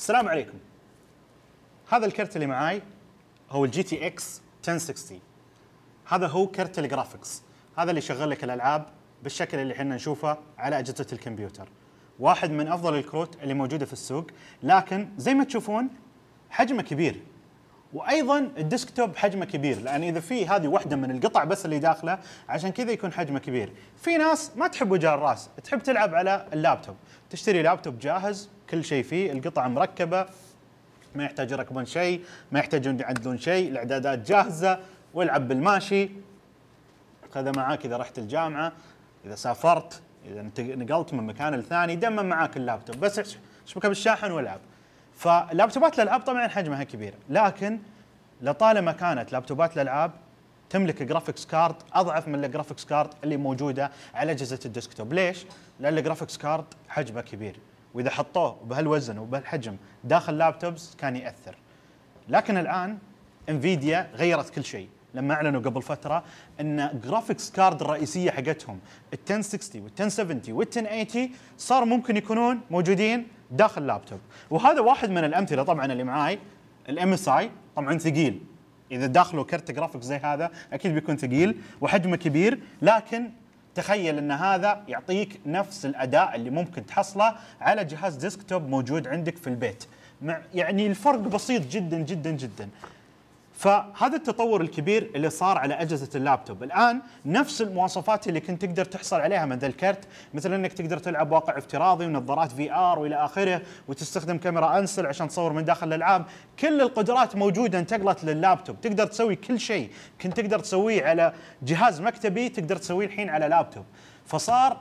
السلام عليكم هذا الكرت اللي معاي هو الجي تي اكس 1060 هذا هو كرت الجرافكس هذا اللي يشغل لك الالعاب بالشكل اللي احنا نشوفه على اجهزه الكمبيوتر واحد من افضل الكروت اللي موجوده في السوق لكن زي ما تشوفون حجمه كبير وايضا الديسكتوب حجمه كبير لان اذا في هذه وحده من القطع بس اللي داخله عشان كذا يكون حجمه كبير في ناس ما تحب وجه الراس تحب تلعب على اللابتوب تشتري لابتوب جاهز كل شيء فيه القطع مركبه ما يحتاج يركبون شيء ما يحتاجون يعدلون شيء الاعدادات جاهزه والعب بالماشي خذ معاك اذا رحت الجامعه اذا سافرت اذا نقلت من مكان لثاني دمم معاك اللابتوب بس شبكه بالشاحن والعب فلابتوبات الالعاب طبعا حجمها كبير لكن لطالما كانت لابتوبات الالعاب تملك جرافيكس كارد اضعف من الجرافيكس كارد اللي موجوده على اجهزه الديسكتوب ليش لان الجرافيكس كارد حجمه كبير واذا حطوه بهالوزن وبهالحجم داخل لابتوبس كان ياثر لكن الان انفيديا غيرت كل شيء لما اعلنوا قبل فتره ان جرافيكس كارد الرئيسيه حقتهم ال 1060 وال 1070 وال 1080 صار ممكن يكونون موجودين داخل اللابتوب وهذا واحد من الامثله طبعا اللي معاي الام اس اي طبعا ثقيل اذا داخله كرت جرافيكس زي هذا اكيد بيكون ثقيل وحجمه كبير لكن تخيل ان هذا يعطيك نفس الاداء اللي ممكن تحصله على جهاز ديسكتوب موجود عندك في البيت مع يعني الفرق بسيط جدا جدا جدا فهذا التطور الكبير اللي صار على اجهزه اللابتوب، الان نفس المواصفات اللي كنت تقدر تحصل عليها من ذا الكرت، مثل انك تقدر تلعب واقع افتراضي ونظارات في ار والى اخره، وتستخدم كاميرا انسل عشان تصور من داخل الالعاب، كل القدرات موجوده انتقلت لللابتوب، تقدر تسوي كل شيء كنت تقدر تسويه على جهاز مكتبي تقدر تسويه الحين على لابتوب، فصار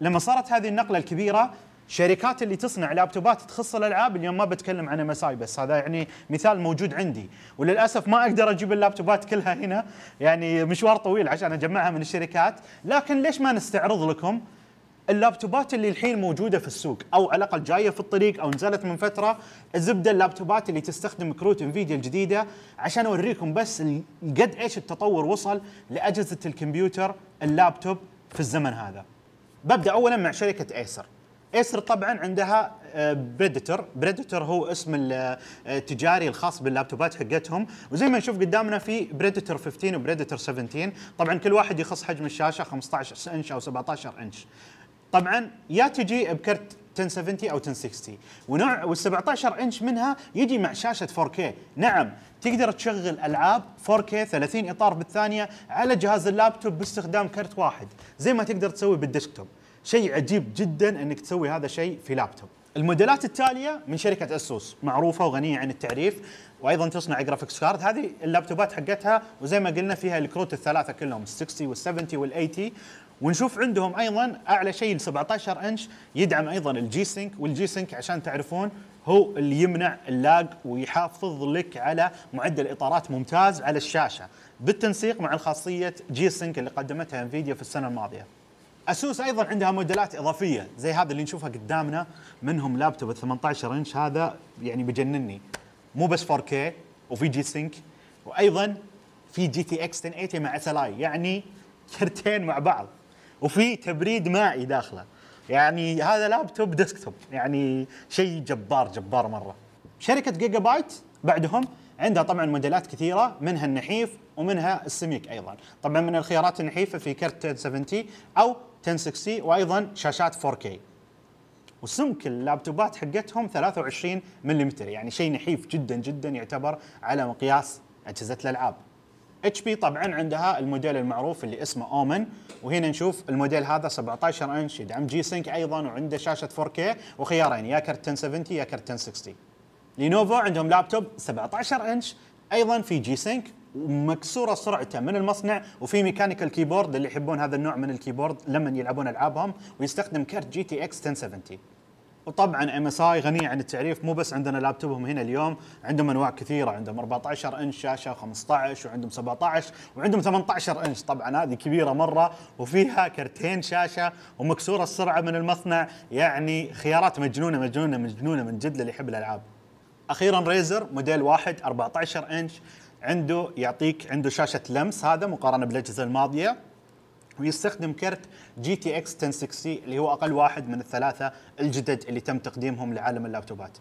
لما صارت هذه النقله الكبيره شركات اللي تصنع لابتوبات تخص الالعاب اليوم ما بتكلم عن مساي بس هذا يعني مثال موجود عندي وللاسف ما اقدر اجيب اللابتوبات كلها هنا يعني مشوار طويل عشان اجمعها من الشركات لكن ليش ما نستعرض لكم اللابتوبات اللي الحين موجوده في السوق او على الاقل جايه في الطريق او نزلت من فتره الزبده اللابتوبات اللي تستخدم كروت انفيديا الجديده عشان اوريكم بس قد ايش التطور وصل لاجهزه الكمبيوتر اللابتوب في الزمن هذا. ببدا اولا مع شركه ايسر. ايسر طبعا عندها بريدتر آه، بريدتر هو اسم آه، التجاري الخاص باللابتوبات حقتهم وزي ما نشوف قدامنا في بريدتر 15 وبريدتر 17 طبعا كل واحد يخص حجم الشاشه 15 انش او 17 انش طبعا يا تجي بكرت 1070 او 1060 ونوع وال 17 انش منها يجي مع شاشه 4K نعم تقدر تشغل العاب 4K 30 اطار بالثانيه على جهاز اللابتوب باستخدام كرت واحد زي ما تقدر تسوي بالديسكتوب شيء عجيب جدا انك تسوي هذا الشيء في لابتوب الموديلات التاليه من شركه اسوس معروفه وغنيه عن التعريف وايضا تصنع جرافيكس كارد هذه اللابتوبات حقتها وزي ما قلنا فيها الكروت الثلاثه كلهم ال 60 وال 70 وال 80 ونشوف عندهم ايضا اعلى شيء ال 17 انش يدعم ايضا الجي سينك والجي سينك عشان تعرفون هو اللي يمنع اللاج ويحافظ لك على معدل اطارات ممتاز على الشاشه بالتنسيق مع الخاصيه جي سينك اللي قدمتها انفيديا في السنه الماضيه اسوس ايضا عندها موديلات اضافيه زي هذا اللي نشوفها قدامنا منهم لابتوب 18 انش هذا يعني بجنني مو بس 4K وفي جي سينك وايضا في جي تي اكس 1080 مع اس ال اي يعني كرتين مع بعض وفي تبريد مائي داخله يعني هذا لابتوب ديسكتوب يعني شيء جبار جبار مره شركه جيجا بايت بعدهم عندها طبعا موديلات كثيره منها النحيف ومنها السميك ايضا طبعا من الخيارات النحيفه في كرت 1070 او 1060 وايضا شاشات 4K وسمك اللابتوبات حقتهم 23 ملم يعني شيء نحيف جدا جدا يعتبر على مقياس اجهزه الالعاب اتش بي طبعا عندها الموديل المعروف اللي اسمه اومن وهنا نشوف الموديل هذا 17 انش يدعم جي سينك ايضا وعنده شاشه 4K وخيارين يا كرت 1070 يا كرت 1060 لينوفو عندهم لابتوب 17 انش ايضا في جي سينك ومكسوره سرعته من المصنع وفي ميكانيكال كيبورد اللي يحبون هذا النوع من الكيبورد لما يلعبون العابهم ويستخدم كرت جي تي اكس 1070 وطبعا ام اس اي غنيه عن التعريف مو بس عندنا لابتوبهم هنا اليوم عندهم انواع كثيره عندهم 14 انش شاشه 15 وعندهم 17 وعندهم 18 انش طبعا هذه كبيره مره وفيها كرتين شاشه ومكسوره السرعه من المصنع يعني خيارات مجنونه مجنونه مجنونه من جد للي يحب الالعاب اخيرا ريزر موديل واحد 14 انش عنده يعطيك عنده شاشه لمس هذا مقارنه بالاجهزه الماضيه ويستخدم كرت جي تي اكس 1060 اللي هو اقل واحد من الثلاثه الجدد اللي تم تقديمهم لعالم اللابتوبات.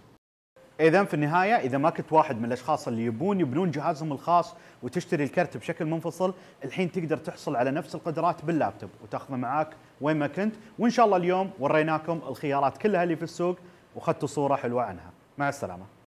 اذا في النهايه اذا ما كنت واحد من الاشخاص اللي يبون يبنون جهازهم الخاص وتشتري الكرت بشكل منفصل، الحين تقدر تحصل على نفس القدرات باللابتوب وتاخذه معاك وين ما كنت، وان شاء الله اليوم وريناكم الخيارات كلها اللي في السوق واخذتوا صوره حلوه عنها. مع السلامه.